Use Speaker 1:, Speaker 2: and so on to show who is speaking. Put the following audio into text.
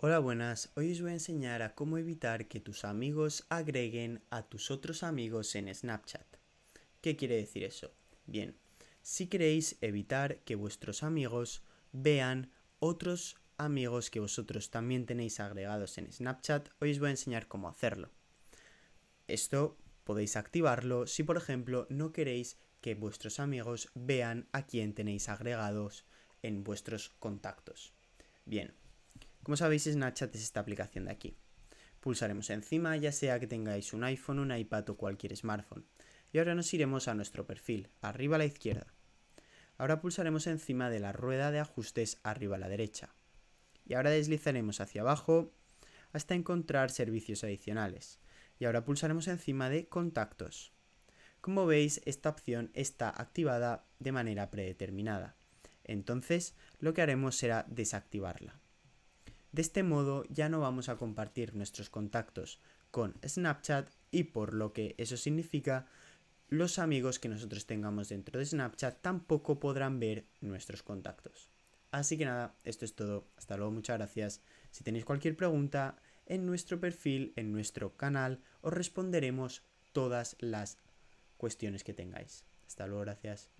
Speaker 1: Hola buenas, hoy os voy a enseñar a cómo evitar que tus amigos agreguen a tus otros amigos en Snapchat. ¿Qué quiere decir eso? Bien, si queréis evitar que vuestros amigos vean otros amigos que vosotros también tenéis agregados en Snapchat, hoy os voy a enseñar cómo hacerlo. Esto podéis activarlo si por ejemplo no queréis que vuestros amigos vean a quién tenéis agregados en vuestros contactos. Bien, como sabéis, Snapchat es esta aplicación de aquí. Pulsaremos encima, ya sea que tengáis un iPhone, un iPad o cualquier smartphone. Y ahora nos iremos a nuestro perfil, arriba a la izquierda. Ahora pulsaremos encima de la rueda de ajustes arriba a la derecha. Y ahora deslizaremos hacia abajo hasta encontrar servicios adicionales. Y ahora pulsaremos encima de contactos. Como veis, esta opción está activada de manera predeterminada. Entonces, lo que haremos será desactivarla. De este modo ya no vamos a compartir nuestros contactos con Snapchat y por lo que eso significa, los amigos que nosotros tengamos dentro de Snapchat tampoco podrán ver nuestros contactos. Así que nada, esto es todo. Hasta luego, muchas gracias. Si tenéis cualquier pregunta, en nuestro perfil, en nuestro canal, os responderemos todas las cuestiones que tengáis. Hasta luego, gracias.